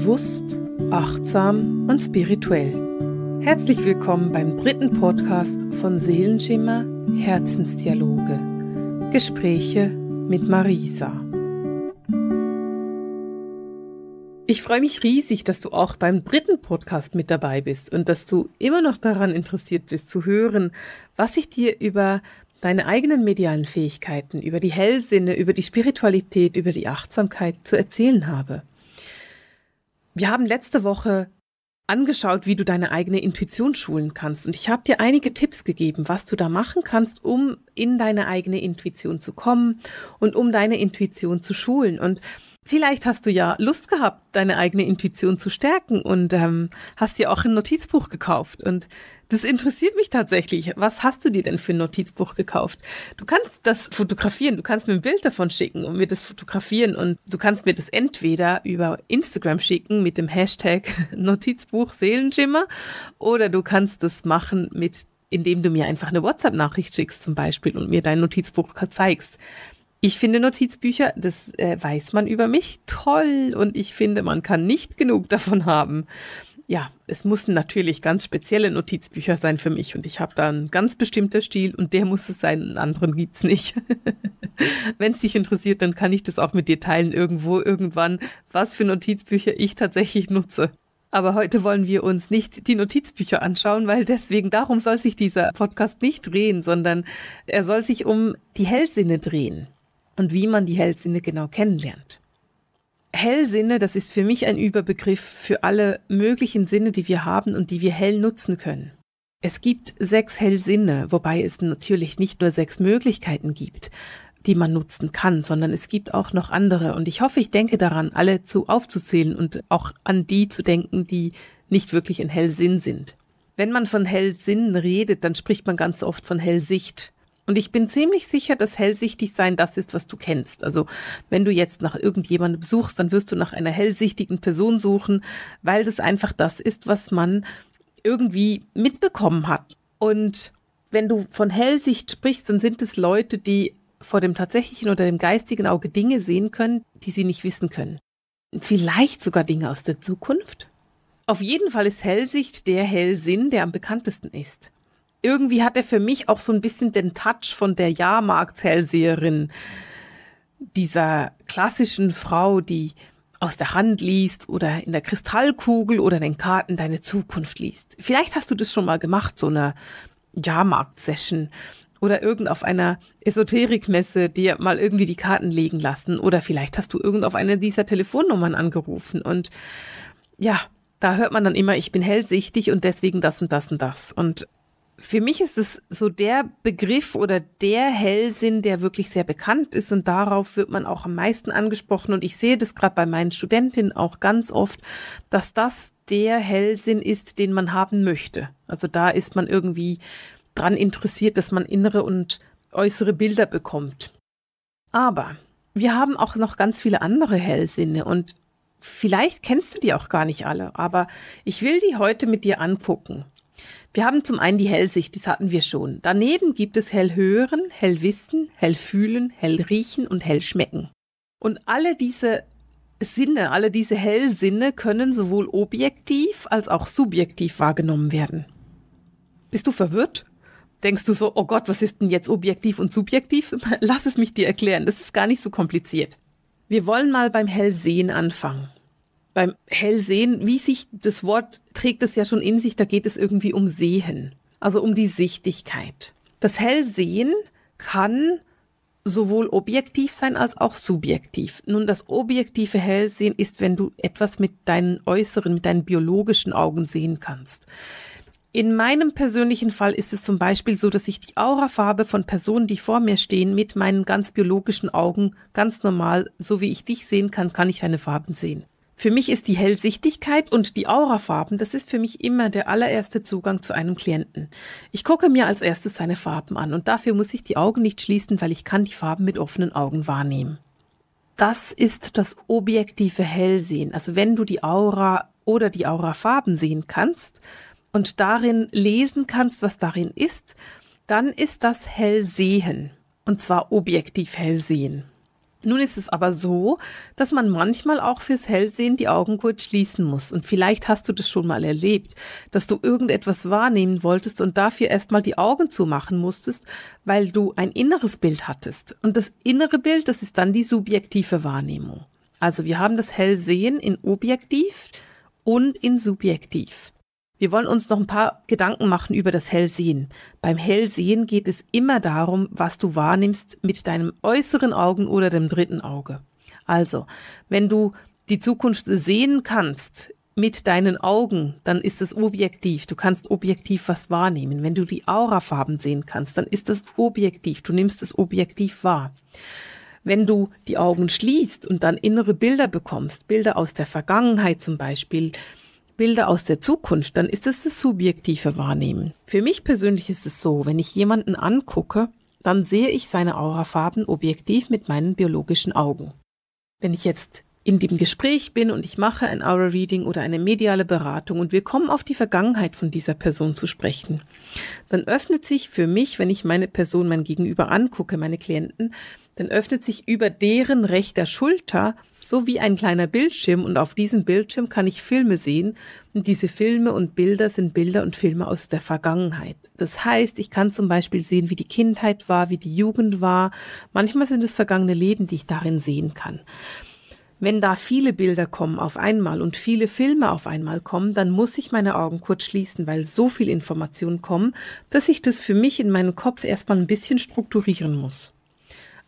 Bewusst, achtsam und spirituell. Herzlich willkommen beim dritten Podcast von Seelenschimmer Herzensdialoge. Gespräche mit Marisa. Ich freue mich riesig, dass du auch beim dritten Podcast mit dabei bist und dass du immer noch daran interessiert bist zu hören, was ich dir über deine eigenen medialen Fähigkeiten, über die Hellsinne, über die Spiritualität, über die Achtsamkeit zu erzählen habe. Wir haben letzte Woche angeschaut, wie du deine eigene Intuition schulen kannst. Und ich habe dir einige Tipps gegeben, was du da machen kannst, um in deine eigene Intuition zu kommen und um deine Intuition zu schulen. Und vielleicht hast du ja Lust gehabt, deine eigene Intuition zu stärken und ähm, hast dir auch ein Notizbuch gekauft und das interessiert mich tatsächlich. Was hast du dir denn für ein Notizbuch gekauft? Du kannst das fotografieren, du kannst mir ein Bild davon schicken und mir das fotografieren und du kannst mir das entweder über Instagram schicken mit dem Hashtag Notizbuch Seelenschimmer oder du kannst das machen mit indem du mir einfach eine WhatsApp-Nachricht schickst zum Beispiel und mir dein Notizbuch zeigst. Ich finde Notizbücher, das äh, weiß man über mich, toll und ich finde, man kann nicht genug davon haben ja, es mussten natürlich ganz spezielle Notizbücher sein für mich und ich habe da einen ganz bestimmter Stil und der muss es sein, einen anderen gibt es nicht. Wenn es dich interessiert, dann kann ich das auch mit dir teilen irgendwo irgendwann, was für Notizbücher ich tatsächlich nutze. Aber heute wollen wir uns nicht die Notizbücher anschauen, weil deswegen darum soll sich dieser Podcast nicht drehen, sondern er soll sich um die Hellsinne drehen und wie man die Hellsinne genau kennenlernt. Hellsinne, das ist für mich ein Überbegriff für alle möglichen Sinne, die wir haben und die wir hell nutzen können. Es gibt sechs Hellsinne, wobei es natürlich nicht nur sechs Möglichkeiten gibt, die man nutzen kann, sondern es gibt auch noch andere. Und ich hoffe, ich denke daran, alle zu aufzuzählen und auch an die zu denken, die nicht wirklich in Hellsinn sind. Wenn man von Hellsinn redet, dann spricht man ganz oft von Hellsicht. Und ich bin ziemlich sicher, dass hellsichtig sein das ist, was du kennst. Also wenn du jetzt nach irgendjemandem suchst, dann wirst du nach einer hellsichtigen Person suchen, weil das einfach das ist, was man irgendwie mitbekommen hat. Und wenn du von Hellsicht sprichst, dann sind es Leute, die vor dem tatsächlichen oder dem geistigen Auge Dinge sehen können, die sie nicht wissen können. Vielleicht sogar Dinge aus der Zukunft. Auf jeden Fall ist Hellsicht der Hellsinn, der am bekanntesten ist irgendwie hat er für mich auch so ein bisschen den Touch von der Jahrmarkt-Hellseherin, dieser klassischen Frau, die aus der Hand liest oder in der Kristallkugel oder den Karten deine Zukunft liest. Vielleicht hast du das schon mal gemacht, so eine Jahrmarkt-Session oder irgend auf einer Esoterikmesse dir mal irgendwie die Karten legen lassen oder vielleicht hast du irgend auf eine dieser Telefonnummern angerufen und ja, da hört man dann immer, ich bin hellsichtig und deswegen das und das und das. Und für mich ist es so der Begriff oder der Hellsinn, der wirklich sehr bekannt ist und darauf wird man auch am meisten angesprochen. Und ich sehe das gerade bei meinen Studentinnen auch ganz oft, dass das der Hellsinn ist, den man haben möchte. Also da ist man irgendwie dran interessiert, dass man innere und äußere Bilder bekommt. Aber wir haben auch noch ganz viele andere Hellsinne und vielleicht kennst du die auch gar nicht alle, aber ich will die heute mit dir angucken. Wir haben zum einen die Hellsicht, das hatten wir schon. Daneben gibt es Hellhören, Hellwissen, Hellfühlen, Hellriechen und Hellschmecken. Und alle diese Sinne, alle diese Hellsinne können sowohl objektiv als auch subjektiv wahrgenommen werden. Bist du verwirrt? Denkst du so, oh Gott, was ist denn jetzt objektiv und subjektiv? Lass es mich dir erklären, das ist gar nicht so kompliziert. Wir wollen mal beim Hellsehen anfangen beim Hellsehen, wie sich das Wort trägt es ja schon in sich, da geht es irgendwie um Sehen, also um die Sichtigkeit. Das Hellsehen kann sowohl objektiv sein als auch subjektiv. Nun, das objektive Hellsehen ist, wenn du etwas mit deinen äußeren, mit deinen biologischen Augen sehen kannst. In meinem persönlichen Fall ist es zum Beispiel so, dass ich die Aurafarbe von Personen, die vor mir stehen, mit meinen ganz biologischen Augen ganz normal, so wie ich dich sehen kann, kann ich deine Farben sehen. Für mich ist die Hellsichtigkeit und die Aurafarben, das ist für mich immer der allererste Zugang zu einem Klienten. Ich gucke mir als erstes seine Farben an und dafür muss ich die Augen nicht schließen, weil ich kann die Farben mit offenen Augen wahrnehmen. Das ist das objektive Hellsehen. Also wenn du die Aura oder die Aurafarben sehen kannst und darin lesen kannst, was darin ist, dann ist das Hellsehen. Und zwar objektiv Hellsehen. Nun ist es aber so, dass man manchmal auch fürs Hellsehen die Augen kurz schließen muss. Und vielleicht hast du das schon mal erlebt, dass du irgendetwas wahrnehmen wolltest und dafür erstmal die Augen zumachen musstest, weil du ein inneres Bild hattest. Und das innere Bild, das ist dann die subjektive Wahrnehmung. Also wir haben das Hellsehen in objektiv und in subjektiv. Wir wollen uns noch ein paar Gedanken machen über das Hellsehen. Beim Hellsehen geht es immer darum, was du wahrnimmst mit deinem äußeren Augen oder dem dritten Auge. Also, wenn du die Zukunft sehen kannst mit deinen Augen, dann ist es objektiv. Du kannst objektiv was wahrnehmen. Wenn du die Aurafarben sehen kannst, dann ist es objektiv. Du nimmst es objektiv wahr. Wenn du die Augen schließt und dann innere Bilder bekommst, Bilder aus der Vergangenheit zum Beispiel, Bilder aus der Zukunft, dann ist es das subjektive Wahrnehmen. Für mich persönlich ist es so, wenn ich jemanden angucke, dann sehe ich seine Aurafarben objektiv mit meinen biologischen Augen. Wenn ich jetzt in dem Gespräch bin und ich mache ein Aura Reading oder eine mediale Beratung und wir kommen auf die Vergangenheit von dieser Person zu sprechen, dann öffnet sich für mich, wenn ich meine Person, mein Gegenüber angucke, meine Klienten, dann öffnet sich über deren rechter Schulter so wie ein kleiner Bildschirm und auf diesem Bildschirm kann ich Filme sehen und diese Filme und Bilder sind Bilder und Filme aus der Vergangenheit. Das heißt, ich kann zum Beispiel sehen, wie die Kindheit war, wie die Jugend war. Manchmal sind es vergangene Leben, die ich darin sehen kann. Wenn da viele Bilder kommen auf einmal und viele Filme auf einmal kommen, dann muss ich meine Augen kurz schließen, weil so viel Informationen kommen, dass ich das für mich in meinem Kopf erstmal ein bisschen strukturieren muss.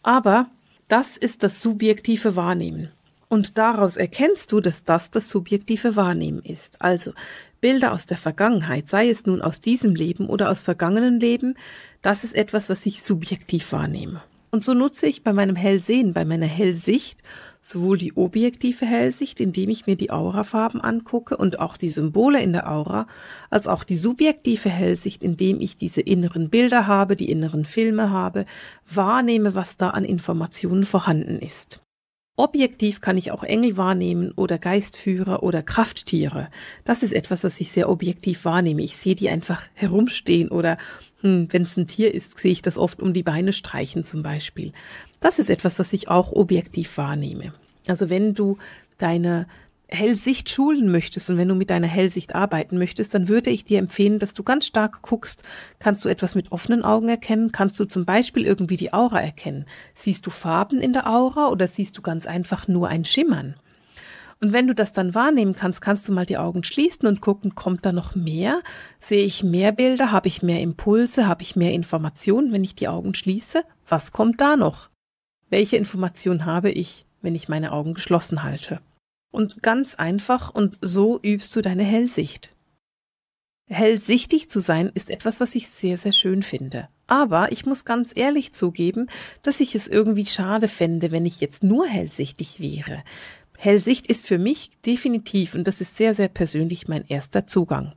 Aber das ist das subjektive Wahrnehmen. Und daraus erkennst du, dass das das subjektive Wahrnehmen ist. Also Bilder aus der Vergangenheit, sei es nun aus diesem Leben oder aus vergangenen Leben, das ist etwas, was ich subjektiv wahrnehme. Und so nutze ich bei meinem Hellsehen, bei meiner Hellsicht sowohl die objektive Hellsicht, indem ich mir die Aurafarben angucke und auch die Symbole in der Aura, als auch die subjektive Hellsicht, indem ich diese inneren Bilder habe, die inneren Filme habe, wahrnehme, was da an Informationen vorhanden ist. Objektiv kann ich auch Engel wahrnehmen oder Geistführer oder Krafttiere. Das ist etwas, was ich sehr objektiv wahrnehme. Ich sehe die einfach herumstehen oder hm, wenn es ein Tier ist, sehe ich das oft um die Beine streichen zum Beispiel. Das ist etwas, was ich auch objektiv wahrnehme. Also wenn du deine Hellsicht schulen möchtest und wenn du mit deiner Hellsicht arbeiten möchtest, dann würde ich dir empfehlen, dass du ganz stark guckst, kannst du etwas mit offenen Augen erkennen, kannst du zum Beispiel irgendwie die Aura erkennen. Siehst du Farben in der Aura oder siehst du ganz einfach nur ein Schimmern? Und wenn du das dann wahrnehmen kannst, kannst du mal die Augen schließen und gucken, kommt da noch mehr? Sehe ich mehr Bilder? Habe ich mehr Impulse? Habe ich mehr Informationen, wenn ich die Augen schließe? Was kommt da noch? Welche Informationen habe ich, wenn ich meine Augen geschlossen halte? Und ganz einfach und so übst du deine Hellsicht. Hellsichtig zu sein ist etwas, was ich sehr, sehr schön finde. Aber ich muss ganz ehrlich zugeben, dass ich es irgendwie schade fände, wenn ich jetzt nur hellsichtig wäre. Hellsicht ist für mich definitiv, und das ist sehr, sehr persönlich, mein erster Zugang.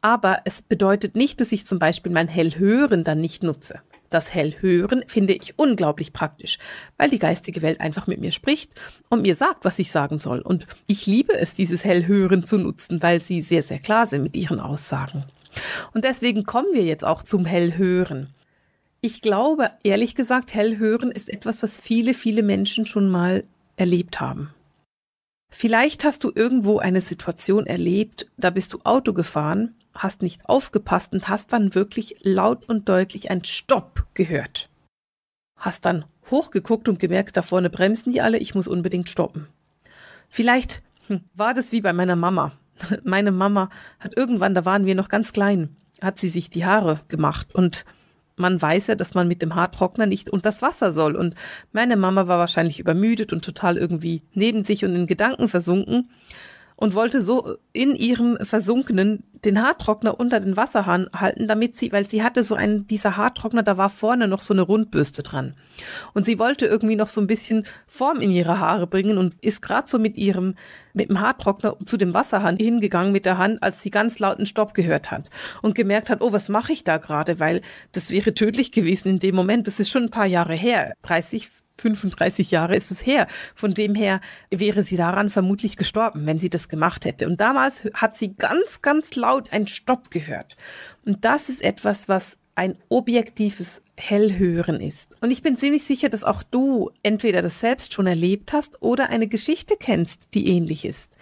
Aber es bedeutet nicht, dass ich zum Beispiel mein Hellhören dann nicht nutze. Das Hellhören finde ich unglaublich praktisch, weil die geistige Welt einfach mit mir spricht und mir sagt, was ich sagen soll. Und ich liebe es, dieses Hellhören zu nutzen, weil sie sehr, sehr klar sind mit ihren Aussagen. Und deswegen kommen wir jetzt auch zum Hellhören. Ich glaube, ehrlich gesagt, Hellhören ist etwas, was viele, viele Menschen schon mal erlebt haben. Vielleicht hast du irgendwo eine Situation erlebt, da bist du Auto gefahren hast nicht aufgepasst und hast dann wirklich laut und deutlich ein Stopp gehört. Hast dann hochgeguckt und gemerkt, da vorne bremsen die alle, ich muss unbedingt stoppen. Vielleicht hm, war das wie bei meiner Mama. Meine Mama hat irgendwann, da waren wir noch ganz klein, hat sie sich die Haare gemacht und man weiß ja, dass man mit dem Haartrockner nicht unter das Wasser soll. Und meine Mama war wahrscheinlich übermüdet und total irgendwie neben sich und in Gedanken versunken und wollte so in ihrem Versunkenen den Haartrockner unter den Wasserhahn halten, damit sie, weil sie hatte so einen, dieser Haartrockner, da war vorne noch so eine Rundbürste dran. Und sie wollte irgendwie noch so ein bisschen Form in ihre Haare bringen und ist gerade so mit ihrem, mit dem Haartrockner zu dem Wasserhahn hingegangen mit der Hand, als sie ganz lauten Stopp gehört hat und gemerkt hat, oh, was mache ich da gerade, weil das wäre tödlich gewesen in dem Moment. Das ist schon ein paar Jahre her, 30, 35 Jahre ist es her. Von dem her wäre sie daran vermutlich gestorben, wenn sie das gemacht hätte. Und damals hat sie ganz, ganz laut einen Stopp gehört. Und das ist etwas, was ein objektives Hellhören ist. Und ich bin ziemlich sicher, dass auch du entweder das selbst schon erlebt hast oder eine Geschichte kennst, die ähnlich ist.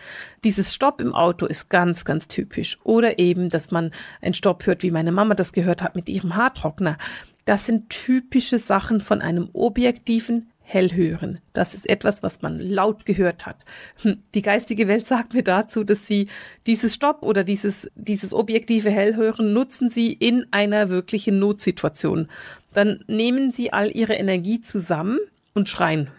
Dieses Stopp im Auto ist ganz, ganz typisch. Oder eben, dass man einen Stopp hört, wie meine Mama das gehört hat mit ihrem Haartrockner. Das sind typische Sachen von einem objektiven Hellhören. Das ist etwas, was man laut gehört hat. Hm, die geistige Welt sagt mir dazu, dass sie dieses Stopp oder dieses, dieses objektive Hellhören nutzen sie in einer wirklichen Notsituation. Dann nehmen sie all ihre Energie zusammen und schreien.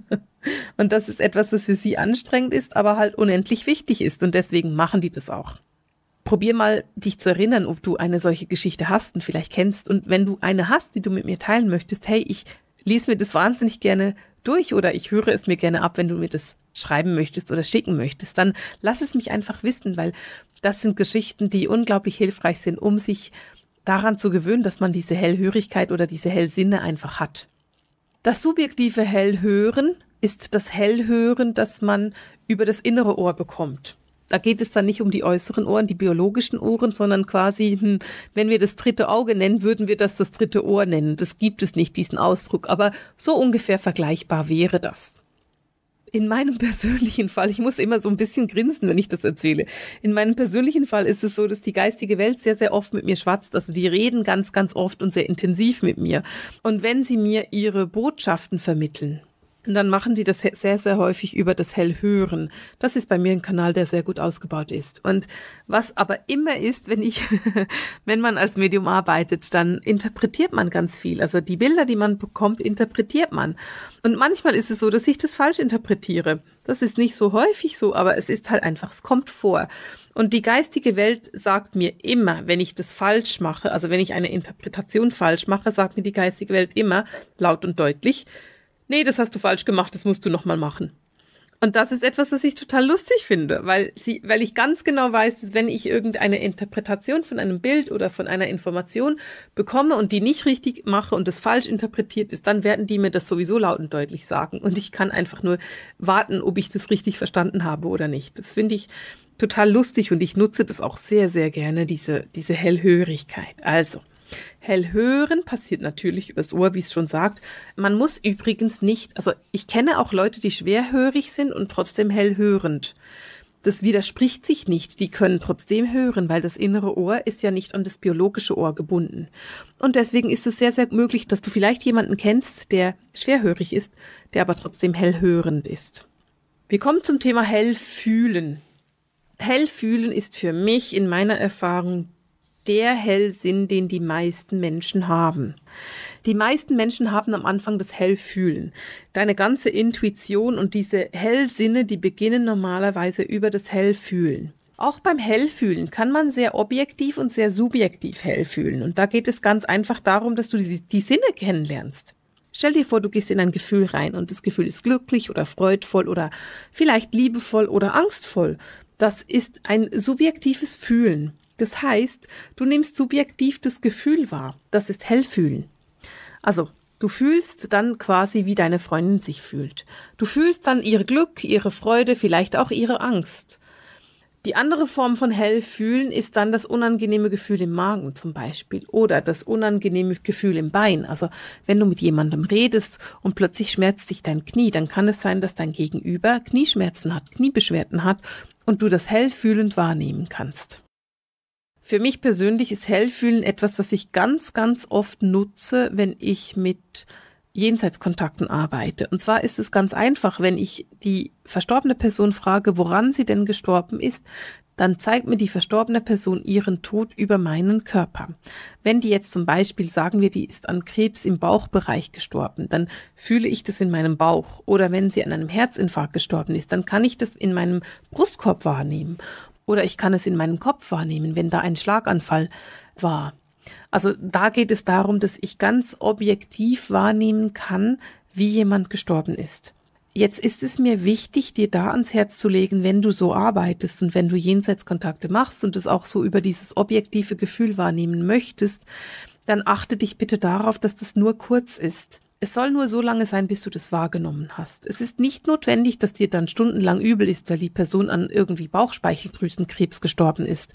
und das ist etwas, was für sie anstrengend ist, aber halt unendlich wichtig ist. Und deswegen machen die das auch probier mal, dich zu erinnern, ob du eine solche Geschichte hast und vielleicht kennst. Und wenn du eine hast, die du mit mir teilen möchtest, hey, ich lese mir das wahnsinnig gerne durch oder ich höre es mir gerne ab, wenn du mir das schreiben möchtest oder schicken möchtest, dann lass es mich einfach wissen, weil das sind Geschichten, die unglaublich hilfreich sind, um sich daran zu gewöhnen, dass man diese Hellhörigkeit oder diese Hellsinne einfach hat. Das subjektive Hellhören ist das Hellhören, das man über das innere Ohr bekommt da geht es dann nicht um die äußeren Ohren, die biologischen Ohren, sondern quasi, hm, wenn wir das dritte Auge nennen, würden wir das das dritte Ohr nennen. Das gibt es nicht, diesen Ausdruck, aber so ungefähr vergleichbar wäre das. In meinem persönlichen Fall, ich muss immer so ein bisschen grinsen, wenn ich das erzähle. In meinem persönlichen Fall ist es so, dass die geistige Welt sehr, sehr oft mit mir schwatzt. Also die reden ganz, ganz oft und sehr intensiv mit mir. Und wenn sie mir ihre Botschaften vermitteln, und dann machen die das sehr, sehr häufig über das Hellhören. Das ist bei mir ein Kanal, der sehr gut ausgebaut ist. Und was aber immer ist, wenn ich, wenn man als Medium arbeitet, dann interpretiert man ganz viel. Also die Bilder, die man bekommt, interpretiert man. Und manchmal ist es so, dass ich das falsch interpretiere. Das ist nicht so häufig so, aber es ist halt einfach, es kommt vor. Und die geistige Welt sagt mir immer, wenn ich das falsch mache, also wenn ich eine Interpretation falsch mache, sagt mir die geistige Welt immer laut und deutlich, nee, das hast du falsch gemacht, das musst du nochmal machen. Und das ist etwas, was ich total lustig finde, weil, sie, weil ich ganz genau weiß, dass wenn ich irgendeine Interpretation von einem Bild oder von einer Information bekomme und die nicht richtig mache und das falsch interpretiert ist, dann werden die mir das sowieso laut und deutlich sagen. Und ich kann einfach nur warten, ob ich das richtig verstanden habe oder nicht. Das finde ich total lustig und ich nutze das auch sehr, sehr gerne, diese, diese Hellhörigkeit. Also. Hellhören passiert natürlich übers Ohr, wie es schon sagt. Man muss übrigens nicht, also ich kenne auch Leute, die schwerhörig sind und trotzdem hellhörend. Das widerspricht sich nicht. Die können trotzdem hören, weil das innere Ohr ist ja nicht an das biologische Ohr gebunden. Und deswegen ist es sehr, sehr möglich, dass du vielleicht jemanden kennst, der schwerhörig ist, der aber trotzdem hellhörend ist. Wir kommen zum Thema Hellfühlen. Hellfühlen ist für mich in meiner Erfahrung der Hellsinn, den die meisten Menschen haben. Die meisten Menschen haben am Anfang das Hellfühlen. Deine ganze Intuition und diese Hellsinne, die beginnen normalerweise über das Hellfühlen. Auch beim Hellfühlen kann man sehr objektiv und sehr subjektiv hellfühlen. Und da geht es ganz einfach darum, dass du die, die Sinne kennenlernst. Stell dir vor, du gehst in ein Gefühl rein und das Gefühl ist glücklich oder freudvoll oder vielleicht liebevoll oder angstvoll. Das ist ein subjektives Fühlen. Das heißt, du nimmst subjektiv das Gefühl wahr. Das ist Hellfühlen. Also, du fühlst dann quasi, wie deine Freundin sich fühlt. Du fühlst dann ihr Glück, ihre Freude, vielleicht auch ihre Angst. Die andere Form von Hellfühlen ist dann das unangenehme Gefühl im Magen zum Beispiel oder das unangenehme Gefühl im Bein. Also wenn du mit jemandem redest und plötzlich schmerzt dich dein Knie, dann kann es sein, dass dein Gegenüber Knieschmerzen hat, Kniebeschwerden hat und du das hellfühlend wahrnehmen kannst. Für mich persönlich ist Hellfühlen etwas, was ich ganz, ganz oft nutze, wenn ich mit Jenseitskontakten arbeite. Und zwar ist es ganz einfach, wenn ich die verstorbene Person frage, woran sie denn gestorben ist, dann zeigt mir die verstorbene Person ihren Tod über meinen Körper. Wenn die jetzt zum Beispiel sagen wir, die ist an Krebs im Bauchbereich gestorben, dann fühle ich das in meinem Bauch. Oder wenn sie an einem Herzinfarkt gestorben ist, dann kann ich das in meinem Brustkorb wahrnehmen. Oder ich kann es in meinem Kopf wahrnehmen, wenn da ein Schlaganfall war. Also da geht es darum, dass ich ganz objektiv wahrnehmen kann, wie jemand gestorben ist. Jetzt ist es mir wichtig, dir da ans Herz zu legen, wenn du so arbeitest und wenn du Jenseitskontakte machst und es auch so über dieses objektive Gefühl wahrnehmen möchtest, dann achte dich bitte darauf, dass das nur kurz ist. Es soll nur so lange sein, bis du das wahrgenommen hast. Es ist nicht notwendig, dass dir dann stundenlang übel ist, weil die Person an irgendwie Bauchspeicheldrüsenkrebs gestorben ist,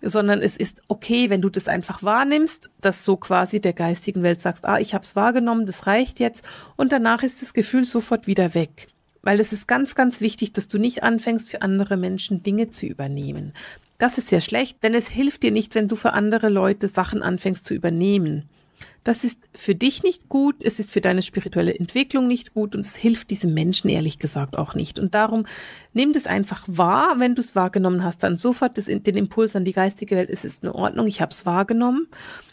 sondern es ist okay, wenn du das einfach wahrnimmst, dass so quasi der geistigen Welt sagst, ah, ich habe es wahrgenommen, das reicht jetzt und danach ist das Gefühl sofort wieder weg. Weil es ist ganz, ganz wichtig, dass du nicht anfängst, für andere Menschen Dinge zu übernehmen. Das ist sehr schlecht, denn es hilft dir nicht, wenn du für andere Leute Sachen anfängst zu übernehmen. Das ist für dich nicht gut, es ist für deine spirituelle Entwicklung nicht gut und es hilft diesem Menschen ehrlich gesagt auch nicht. Und darum nimm das einfach wahr, wenn du es wahrgenommen hast, dann sofort das, den Impuls an die geistige Welt, es ist in Ordnung, ich habe es wahrgenommen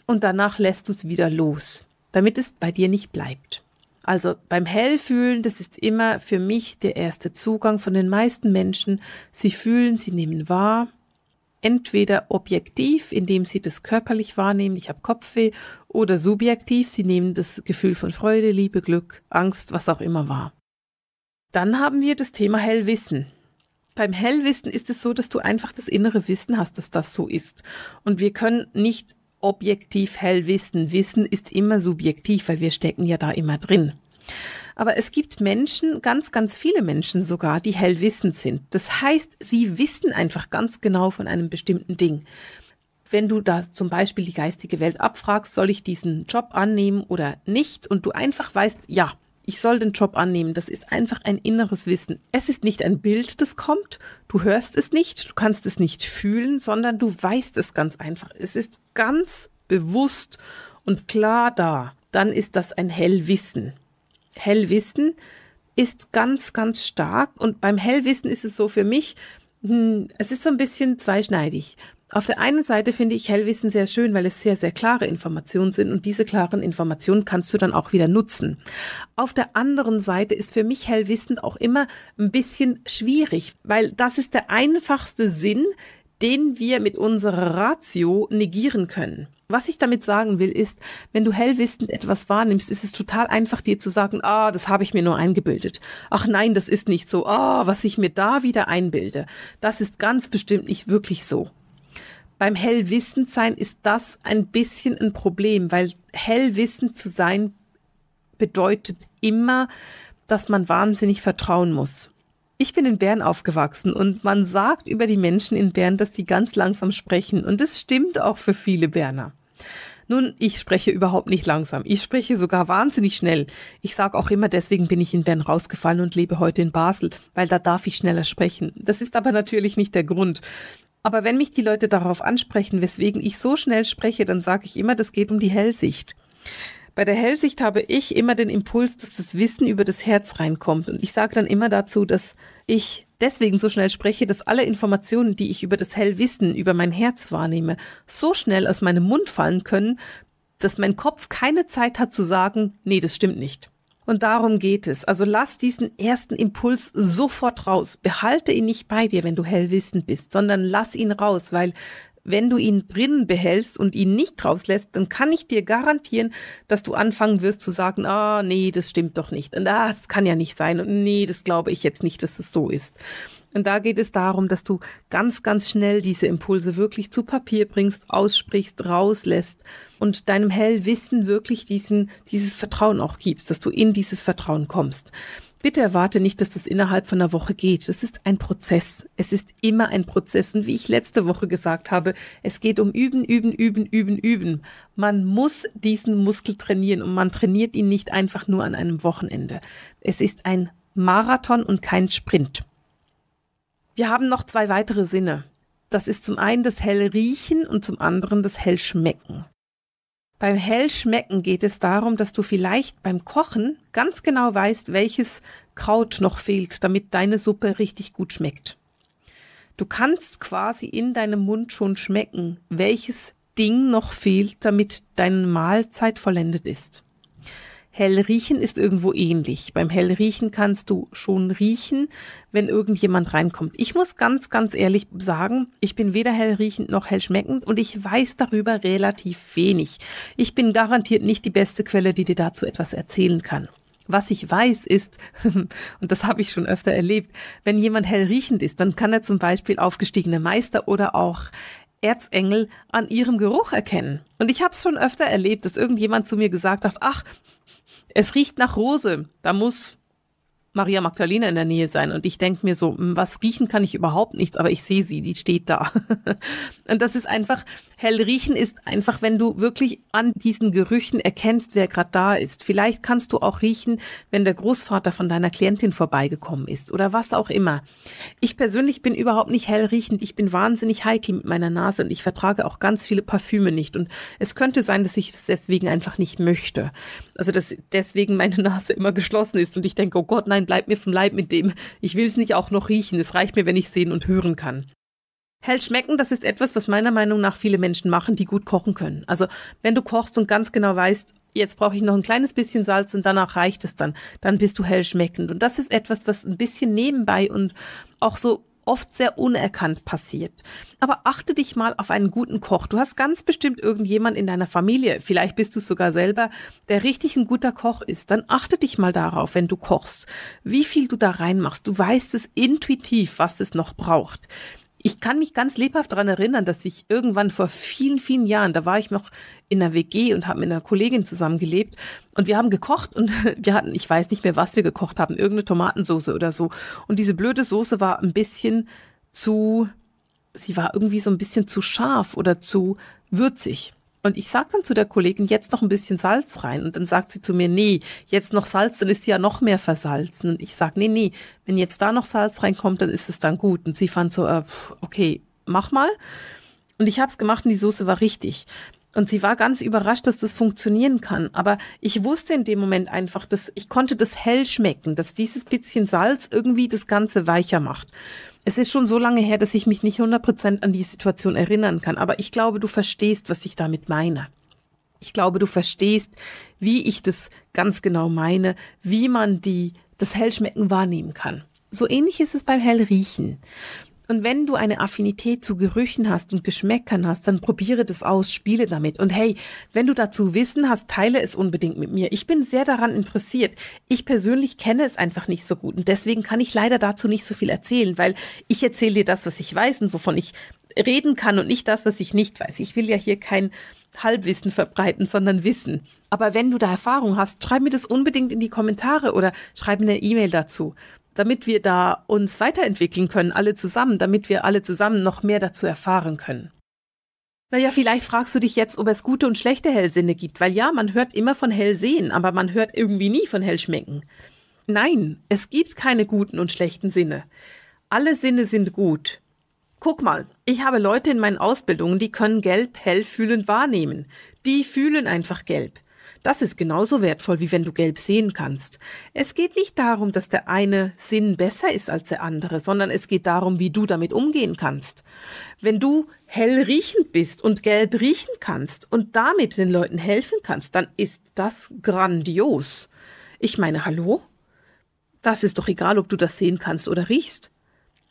und danach lässt du es wieder los, damit es bei dir nicht bleibt. Also beim Hellfühlen, das ist immer für mich der erste Zugang von den meisten Menschen. Sie fühlen, sie nehmen wahr entweder objektiv, indem sie das körperlich wahrnehmen, ich habe Kopfweh, oder subjektiv, sie nehmen das Gefühl von Freude, Liebe, Glück, Angst, was auch immer wahr. Dann haben wir das Thema Hellwissen. Beim Hellwissen ist es so, dass du einfach das innere Wissen hast, dass das so ist. Und wir können nicht objektiv hell wissen. Wissen ist immer subjektiv, weil wir stecken ja da immer drin. Aber es gibt Menschen, ganz, ganz viele Menschen sogar, die hellwissend sind. Das heißt, sie wissen einfach ganz genau von einem bestimmten Ding. Wenn du da zum Beispiel die geistige Welt abfragst, soll ich diesen Job annehmen oder nicht? Und du einfach weißt, ja, ich soll den Job annehmen. Das ist einfach ein inneres Wissen. Es ist nicht ein Bild, das kommt. Du hörst es nicht, du kannst es nicht fühlen, sondern du weißt es ganz einfach. Es ist ganz bewusst und klar da. Dann ist das ein Hellwissen. Hellwissen ist ganz, ganz stark. Und beim Hellwissen ist es so für mich, hm, es ist so ein bisschen zweischneidig. Auf der einen Seite finde ich Hellwissen sehr schön, weil es sehr, sehr klare Informationen sind und diese klaren Informationen kannst du dann auch wieder nutzen. Auf der anderen Seite ist für mich Hellwissen auch immer ein bisschen schwierig, weil das ist der einfachste Sinn, den wir mit unserer Ratio negieren können. Was ich damit sagen will, ist, wenn du hellwissend etwas wahrnimmst, ist es total einfach, dir zu sagen, ah, das habe ich mir nur eingebildet. Ach nein, das ist nicht so. Ah, was ich mir da wieder einbilde, das ist ganz bestimmt nicht wirklich so. Beim hellwissend sein ist das ein bisschen ein Problem, weil hellwissend zu sein bedeutet immer, dass man wahnsinnig vertrauen muss. Ich bin in Bern aufgewachsen und man sagt über die Menschen in Bern, dass sie ganz langsam sprechen. Und das stimmt auch für viele Berner. Nun, ich spreche überhaupt nicht langsam. Ich spreche sogar wahnsinnig schnell. Ich sage auch immer, deswegen bin ich in Bern rausgefallen und lebe heute in Basel, weil da darf ich schneller sprechen. Das ist aber natürlich nicht der Grund. Aber wenn mich die Leute darauf ansprechen, weswegen ich so schnell spreche, dann sage ich immer, das geht um die Hellsicht. Bei der Hellsicht habe ich immer den Impuls, dass das Wissen über das Herz reinkommt. Und ich sage dann immer dazu, dass ich deswegen so schnell spreche, dass alle Informationen, die ich über das Hellwissen, über mein Herz wahrnehme, so schnell aus meinem Mund fallen können, dass mein Kopf keine Zeit hat zu sagen, nee, das stimmt nicht. Und darum geht es. Also lass diesen ersten Impuls sofort raus. Behalte ihn nicht bei dir, wenn du hellwissend bist, sondern lass ihn raus, weil wenn du ihn drinnen behältst und ihn nicht rauslässt, dann kann ich dir garantieren, dass du anfangen wirst zu sagen, ah, nee, das stimmt doch nicht. Und ah, das kann ja nicht sein. Und nee, das glaube ich jetzt nicht, dass es so ist. Und da geht es darum, dass du ganz, ganz schnell diese Impulse wirklich zu Papier bringst, aussprichst, rauslässt und deinem Hellwissen wirklich diesen, dieses Vertrauen auch gibst, dass du in dieses Vertrauen kommst. Bitte erwarte nicht, dass das innerhalb von einer Woche geht. Das ist ein Prozess. Es ist immer ein Prozess. Und wie ich letzte Woche gesagt habe, es geht um Üben, Üben, Üben, Üben, Üben. Man muss diesen Muskel trainieren und man trainiert ihn nicht einfach nur an einem Wochenende. Es ist ein Marathon und kein Sprint. Wir haben noch zwei weitere Sinne. Das ist zum einen das Hellriechen und zum anderen das Hellschmecken. Beim Hellschmecken geht es darum, dass du vielleicht beim Kochen ganz genau weißt, welches Kraut noch fehlt, damit deine Suppe richtig gut schmeckt. Du kannst quasi in deinem Mund schon schmecken, welches Ding noch fehlt, damit deine Mahlzeit vollendet ist. Hellriechen ist irgendwo ähnlich. Beim Hellriechen kannst du schon riechen, wenn irgendjemand reinkommt. Ich muss ganz, ganz ehrlich sagen, ich bin weder hellriechend noch hellschmeckend und ich weiß darüber relativ wenig. Ich bin garantiert nicht die beste Quelle, die dir dazu etwas erzählen kann. Was ich weiß ist, und das habe ich schon öfter erlebt, wenn jemand hellriechend ist, dann kann er zum Beispiel aufgestiegene Meister oder auch Erzengel an ihrem Geruch erkennen. Und ich habe es schon öfter erlebt, dass irgendjemand zu mir gesagt hat, ach, es riecht nach Rose. Da muss Maria Magdalena in der Nähe sein. Und ich denke mir so, hm, was riechen kann ich überhaupt nichts, aber ich sehe sie, die steht da. und das ist einfach, hell riechen ist einfach, wenn du wirklich an diesen Gerüchen erkennst, wer gerade da ist. Vielleicht kannst du auch riechen, wenn der Großvater von deiner Klientin vorbeigekommen ist oder was auch immer. Ich persönlich bin überhaupt nicht hell riechend. Ich bin wahnsinnig heikel mit meiner Nase und ich vertrage auch ganz viele Parfüme nicht. Und es könnte sein, dass ich das deswegen einfach nicht möchte. Also, dass deswegen meine Nase immer geschlossen ist und ich denke, oh Gott, nein, nein, bleib mir vom Leib mit dem. Ich will es nicht auch noch riechen. Es reicht mir, wenn ich sehen und hören kann. Hell schmecken, das ist etwas, was meiner Meinung nach viele Menschen machen, die gut kochen können. Also wenn du kochst und ganz genau weißt, jetzt brauche ich noch ein kleines bisschen Salz und danach reicht es dann, dann bist du hell schmeckend. Und das ist etwas, was ein bisschen nebenbei und auch so oft sehr unerkannt passiert. Aber achte dich mal auf einen guten Koch. Du hast ganz bestimmt irgendjemand in deiner Familie, vielleicht bist du es sogar selber, der richtig ein guter Koch ist. Dann achte dich mal darauf, wenn du kochst, wie viel du da reinmachst. Du weißt es intuitiv, was es noch braucht ich kann mich ganz lebhaft daran erinnern, dass ich irgendwann vor vielen, vielen Jahren, da war ich noch in der WG und habe mit einer Kollegin zusammen gelebt und wir haben gekocht und wir hatten, ich weiß nicht mehr, was wir gekocht haben, irgendeine Tomatensoße oder so. Und diese blöde Soße war ein bisschen zu, sie war irgendwie so ein bisschen zu scharf oder zu würzig. Und ich sage dann zu der Kollegin, jetzt noch ein bisschen Salz rein. Und dann sagt sie zu mir, nee, jetzt noch Salz, dann ist sie ja noch mehr versalzen. Und ich sage, nee, nee, wenn jetzt da noch Salz reinkommt, dann ist es dann gut. Und sie fand so, äh, okay, mach mal. Und ich habe es gemacht und die Soße war richtig. Und sie war ganz überrascht, dass das funktionieren kann. Aber ich wusste in dem Moment einfach, dass ich konnte das hell schmecken, dass dieses bisschen Salz irgendwie das Ganze weicher macht es ist schon so lange her, dass ich mich nicht 100% an die Situation erinnern kann, aber ich glaube, du verstehst, was ich damit meine. Ich glaube, du verstehst, wie ich das ganz genau meine, wie man die, das Hellschmecken wahrnehmen kann. So ähnlich ist es beim Hellriechen. Und wenn du eine Affinität zu Gerüchen hast und Geschmäckern hast, dann probiere das aus, spiele damit. Und hey, wenn du dazu Wissen hast, teile es unbedingt mit mir. Ich bin sehr daran interessiert. Ich persönlich kenne es einfach nicht so gut und deswegen kann ich leider dazu nicht so viel erzählen, weil ich erzähle dir das, was ich weiß und wovon ich reden kann und nicht das, was ich nicht weiß. Ich will ja hier kein Halbwissen verbreiten, sondern Wissen. Aber wenn du da Erfahrung hast, schreib mir das unbedingt in die Kommentare oder schreib mir eine E-Mail dazu damit wir da uns weiterentwickeln können, alle zusammen, damit wir alle zusammen noch mehr dazu erfahren können. Naja, vielleicht fragst du dich jetzt, ob es gute und schlechte Hellsinne gibt, weil ja, man hört immer von hell sehen, aber man hört irgendwie nie von hell schmecken. Nein, es gibt keine guten und schlechten Sinne. Alle Sinne sind gut. Guck mal, ich habe Leute in meinen Ausbildungen, die können gelb hell fühlend wahrnehmen. Die fühlen einfach gelb. Das ist genauso wertvoll, wie wenn du gelb sehen kannst. Es geht nicht darum, dass der eine Sinn besser ist als der andere, sondern es geht darum, wie du damit umgehen kannst. Wenn du hell riechend bist und gelb riechen kannst und damit den Leuten helfen kannst, dann ist das grandios. Ich meine, hallo? Das ist doch egal, ob du das sehen kannst oder riechst.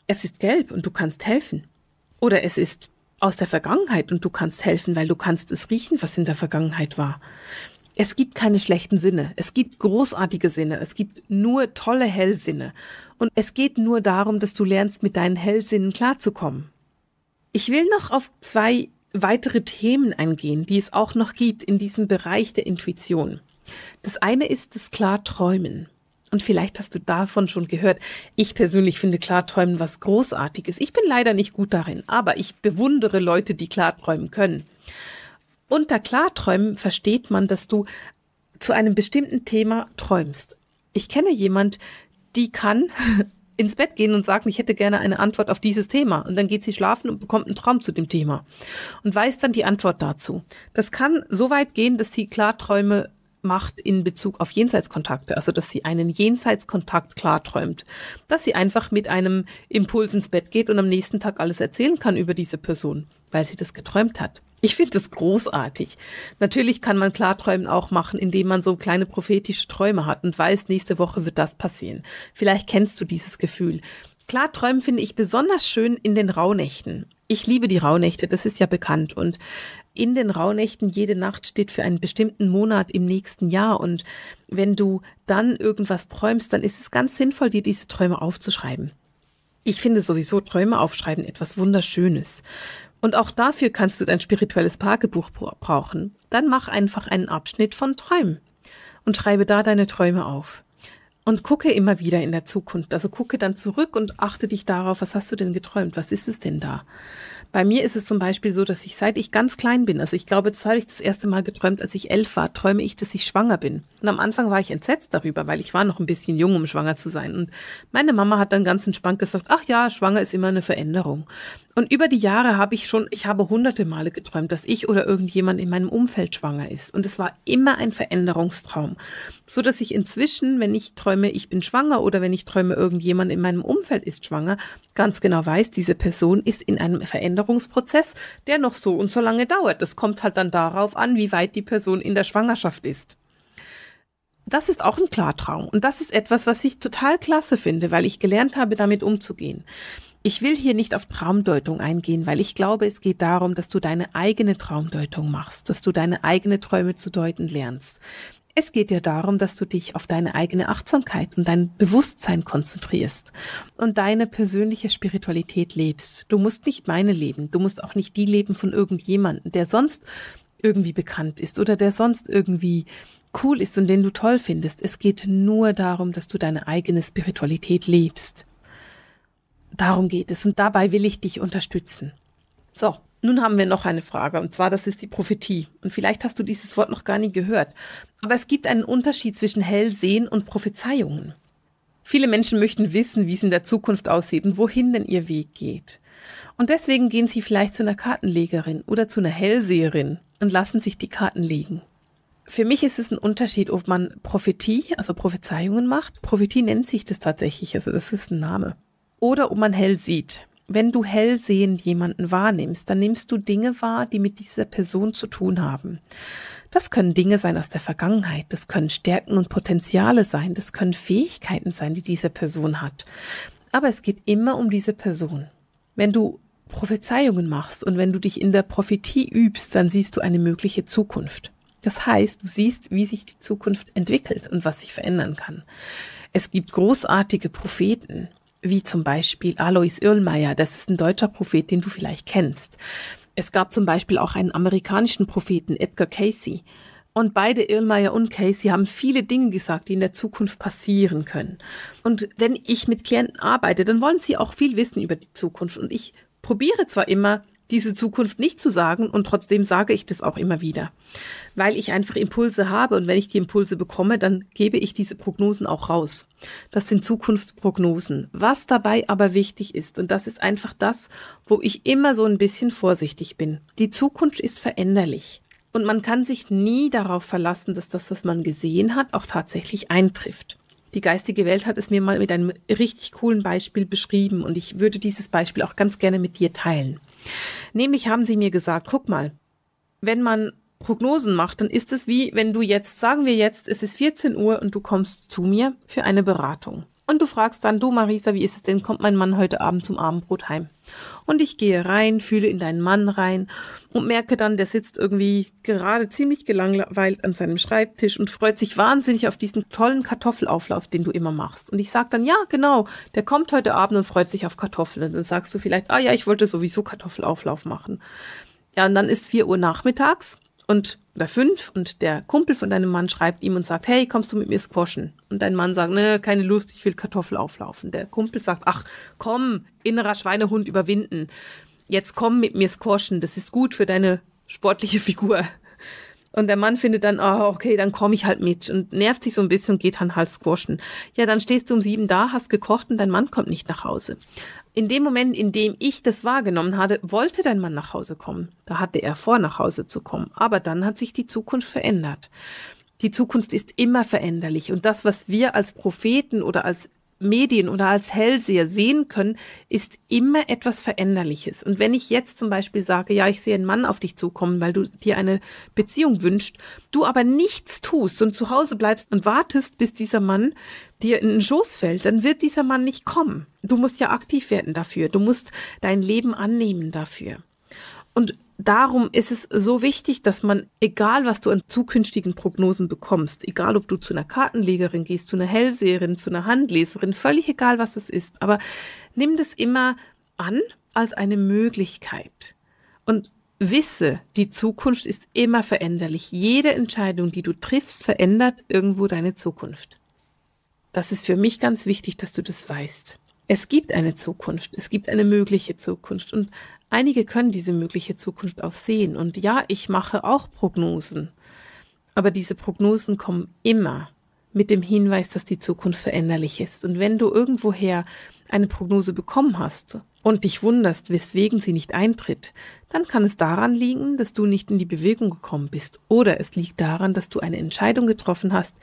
Es ist gelb und du kannst helfen. Oder es ist aus der Vergangenheit und du kannst helfen, weil du kannst es riechen, was in der Vergangenheit war es gibt keine schlechten Sinne. Es gibt großartige Sinne. Es gibt nur tolle Hellsinne. Und es geht nur darum, dass du lernst, mit deinen Hellsinnen klarzukommen. Ich will noch auf zwei weitere Themen eingehen, die es auch noch gibt in diesem Bereich der Intuition. Das eine ist das Klarträumen. Und vielleicht hast du davon schon gehört. Ich persönlich finde Klarträumen was Großartiges. Ich bin leider nicht gut darin, aber ich bewundere Leute, die Klarträumen können. Unter Klarträumen versteht man, dass du zu einem bestimmten Thema träumst. Ich kenne jemand, die kann ins Bett gehen und sagen, ich hätte gerne eine Antwort auf dieses Thema. Und dann geht sie schlafen und bekommt einen Traum zu dem Thema und weiß dann die Antwort dazu. Das kann so weit gehen, dass sie Klarträume macht in Bezug auf Jenseitskontakte, also dass sie einen Jenseitskontakt klarträumt, dass sie einfach mit einem Impuls ins Bett geht und am nächsten Tag alles erzählen kann über diese Person, weil sie das geträumt hat. Ich finde das großartig. Natürlich kann man Klarträumen auch machen, indem man so kleine prophetische Träume hat und weiß, nächste Woche wird das passieren. Vielleicht kennst du dieses Gefühl. Klarträumen finde ich besonders schön in den Rauhnächten. Ich liebe die Rauhnächte, das ist ja bekannt. Und in den Rauhnächten, jede Nacht steht für einen bestimmten Monat im nächsten Jahr. Und wenn du dann irgendwas träumst, dann ist es ganz sinnvoll, dir diese Träume aufzuschreiben. Ich finde sowieso Träume aufschreiben etwas Wunderschönes. Und auch dafür kannst du dein spirituelles Tagebuch brauchen. Dann mach einfach einen Abschnitt von Träumen und schreibe da deine Träume auf. Und gucke immer wieder in der Zukunft. Also gucke dann zurück und achte dich darauf, was hast du denn geträumt? Was ist es denn da? Bei mir ist es zum Beispiel so, dass ich seit ich ganz klein bin, also ich glaube, das habe ich das erste Mal geträumt, als ich elf war, träume ich, dass ich schwanger bin. Und am Anfang war ich entsetzt darüber, weil ich war noch ein bisschen jung, um schwanger zu sein. Und meine Mama hat dann ganz entspannt gesagt, ach ja, schwanger ist immer eine Veränderung. Und über die Jahre habe ich schon, ich habe hunderte Male geträumt, dass ich oder irgendjemand in meinem Umfeld schwanger ist. Und es war immer ein Veränderungstraum. So dass ich inzwischen, wenn ich träume, ich bin schwanger oder wenn ich träume, irgendjemand in meinem Umfeld ist schwanger, ganz genau weiß, diese Person ist in einem Veränderungsprozess, der noch so und so lange dauert. Das kommt halt dann darauf an, wie weit die Person in der Schwangerschaft ist das ist auch ein Klartraum. Und das ist etwas, was ich total klasse finde, weil ich gelernt habe, damit umzugehen. Ich will hier nicht auf Traumdeutung eingehen, weil ich glaube, es geht darum, dass du deine eigene Traumdeutung machst, dass du deine eigene Träume zu deuten lernst. Es geht ja darum, dass du dich auf deine eigene Achtsamkeit und dein Bewusstsein konzentrierst und deine persönliche Spiritualität lebst. Du musst nicht meine leben, du musst auch nicht die leben von irgendjemandem, der sonst irgendwie bekannt ist oder der sonst irgendwie cool ist und den du toll findest. Es geht nur darum, dass du deine eigene Spiritualität lebst. Darum geht es und dabei will ich dich unterstützen. So, nun haben wir noch eine Frage, und zwar das ist die Prophetie. Und vielleicht hast du dieses Wort noch gar nie gehört. Aber es gibt einen Unterschied zwischen Hellsehen und Prophezeiungen. Viele Menschen möchten wissen, wie es in der Zukunft aussieht und wohin denn ihr Weg geht. Und deswegen gehen sie vielleicht zu einer Kartenlegerin oder zu einer Hellseherin und lassen sich die Karten legen. Für mich ist es ein Unterschied, ob man Prophetie, also Prophezeiungen macht. Prophetie nennt sich das tatsächlich, also das ist ein Name oder ob man hell sieht. Wenn du hellsehend jemanden wahrnimmst, dann nimmst du Dinge wahr, die mit dieser Person zu tun haben. Das können Dinge sein aus der Vergangenheit, das können Stärken und Potenziale sein, das können Fähigkeiten sein, die diese Person hat. Aber es geht immer um diese Person. Wenn du Prophezeiungen machst und wenn du dich in der Prophetie übst, dann siehst du eine mögliche Zukunft. Das heißt, du siehst, wie sich die Zukunft entwickelt und was sich verändern kann. Es gibt großartige Propheten, wie zum Beispiel Alois Irlmeier, das ist ein deutscher Prophet, den du vielleicht kennst. Es gab zum Beispiel auch einen amerikanischen Propheten, Edgar Casey. Und beide Irlmeier und Casey haben viele Dinge gesagt, die in der Zukunft passieren können. Und wenn ich mit Klienten arbeite, dann wollen sie auch viel wissen über die Zukunft. Und ich probiere zwar immer, diese Zukunft nicht zu sagen und trotzdem sage ich das auch immer wieder, weil ich einfach Impulse habe und wenn ich die Impulse bekomme, dann gebe ich diese Prognosen auch raus. Das sind Zukunftsprognosen. Was dabei aber wichtig ist, und das ist einfach das, wo ich immer so ein bisschen vorsichtig bin, die Zukunft ist veränderlich. Und man kann sich nie darauf verlassen, dass das, was man gesehen hat, auch tatsächlich eintrifft. Die geistige Welt hat es mir mal mit einem richtig coolen Beispiel beschrieben und ich würde dieses Beispiel auch ganz gerne mit dir teilen. Nämlich haben sie mir gesagt, guck mal, wenn man Prognosen macht, dann ist es wie, wenn du jetzt, sagen wir jetzt, es ist 14 Uhr und du kommst zu mir für eine Beratung. Und du fragst dann, du Marisa, wie ist es denn, kommt mein Mann heute Abend zum Abendbrot heim? Und ich gehe rein, fühle in deinen Mann rein und merke dann, der sitzt irgendwie gerade ziemlich gelangweilt an seinem Schreibtisch und freut sich wahnsinnig auf diesen tollen Kartoffelauflauf, den du immer machst. Und ich sage dann, ja, genau, der kommt heute Abend und freut sich auf Kartoffeln. Und dann sagst du vielleicht, ah ja, ich wollte sowieso Kartoffelauflauf machen. Ja, und dann ist vier Uhr nachmittags und oder fünf und der Kumpel von deinem Mann schreibt ihm und sagt, hey, kommst du mit mir squashen? Und dein Mann sagt, ne, keine Lust, ich will Kartoffel auflaufen. Der Kumpel sagt, ach, komm, innerer Schweinehund überwinden. Jetzt komm mit mir squashen, das ist gut für deine sportliche Figur. Und der Mann findet dann, oh, okay, dann komme ich halt mit und nervt sich so ein bisschen und geht dann halt squashen. Ja, dann stehst du um sieben da, hast gekocht und dein Mann kommt nicht nach Hause in dem Moment, in dem ich das wahrgenommen hatte, wollte dein Mann nach Hause kommen. Da hatte er vor, nach Hause zu kommen. Aber dann hat sich die Zukunft verändert. Die Zukunft ist immer veränderlich. Und das, was wir als Propheten oder als Medien oder als Hellseher sehen können, ist immer etwas Veränderliches. Und wenn ich jetzt zum Beispiel sage, ja, ich sehe einen Mann auf dich zukommen, weil du dir eine Beziehung wünschst, du aber nichts tust und zu Hause bleibst und wartest, bis dieser Mann dir in den Schoß fällt, dann wird dieser Mann nicht kommen. Du musst ja aktiv werden dafür. Du musst dein Leben annehmen dafür. Und darum ist es so wichtig, dass man, egal was du an zukünftigen Prognosen bekommst, egal ob du zu einer Kartenlegerin gehst, zu einer Hellseherin, zu einer Handleserin, völlig egal was es ist, aber nimm das immer an als eine Möglichkeit. Und wisse, die Zukunft ist immer veränderlich. Jede Entscheidung, die du triffst, verändert irgendwo deine Zukunft. Das ist für mich ganz wichtig, dass du das weißt. Es gibt eine Zukunft, es gibt eine mögliche Zukunft und Einige können diese mögliche Zukunft auch sehen. Und ja, ich mache auch Prognosen. Aber diese Prognosen kommen immer mit dem Hinweis, dass die Zukunft veränderlich ist. Und wenn du irgendwoher eine Prognose bekommen hast und dich wunderst, weswegen sie nicht eintritt, dann kann es daran liegen, dass du nicht in die Bewegung gekommen bist. Oder es liegt daran, dass du eine Entscheidung getroffen hast,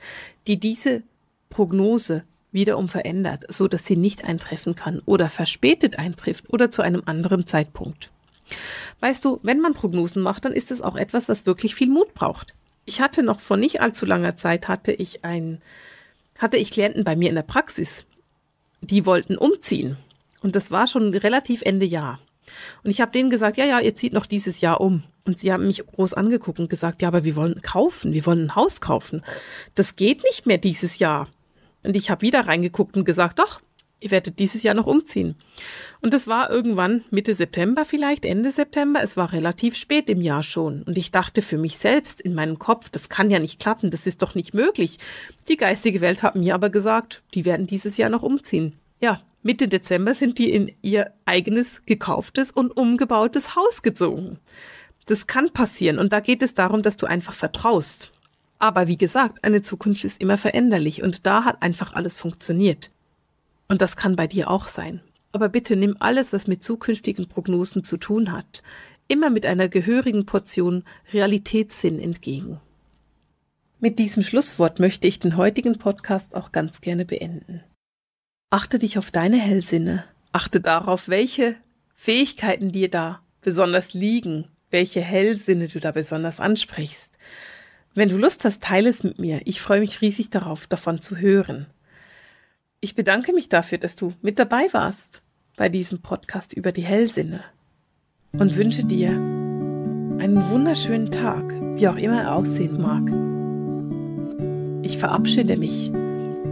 die diese Prognose wiederum verändert, so dass sie nicht eintreffen kann oder verspätet eintrifft oder zu einem anderen Zeitpunkt. Weißt du, wenn man Prognosen macht, dann ist es auch etwas, was wirklich viel Mut braucht. Ich hatte noch vor nicht allzu langer Zeit hatte ich ein hatte ich Klienten bei mir in der Praxis, die wollten umziehen und das war schon relativ Ende Jahr. Und ich habe denen gesagt, ja, ja, ihr zieht noch dieses Jahr um. Und sie haben mich groß angeguckt und gesagt, ja, aber wir wollen kaufen, wir wollen ein Haus kaufen. Das geht nicht mehr dieses Jahr. Und ich habe wieder reingeguckt und gesagt, doch, ihr werdet dieses Jahr noch umziehen. Und das war irgendwann Mitte September vielleicht, Ende September. Es war relativ spät im Jahr schon. Und ich dachte für mich selbst in meinem Kopf, das kann ja nicht klappen, das ist doch nicht möglich. Die geistige Welt hat mir aber gesagt, die werden dieses Jahr noch umziehen. Ja, Mitte Dezember sind die in ihr eigenes gekauftes und umgebautes Haus gezogen. Das kann passieren und da geht es darum, dass du einfach vertraust. Aber wie gesagt, eine Zukunft ist immer veränderlich und da hat einfach alles funktioniert. Und das kann bei dir auch sein. Aber bitte nimm alles, was mit zukünftigen Prognosen zu tun hat, immer mit einer gehörigen Portion Realitätssinn entgegen. Mit diesem Schlusswort möchte ich den heutigen Podcast auch ganz gerne beenden. Achte dich auf deine Hellsinne, achte darauf, welche Fähigkeiten dir da besonders liegen, welche Hellsinne du da besonders ansprichst. Wenn du Lust hast, teile es mit mir. Ich freue mich riesig darauf, davon zu hören. Ich bedanke mich dafür, dass du mit dabei warst bei diesem Podcast über die Hellsinne und wünsche dir einen wunderschönen Tag, wie auch immer er aussehen mag. Ich verabschiede mich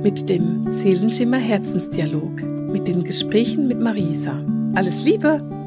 mit dem Seelenschimmer Herzensdialog, mit den Gesprächen mit Marisa. Alles Liebe!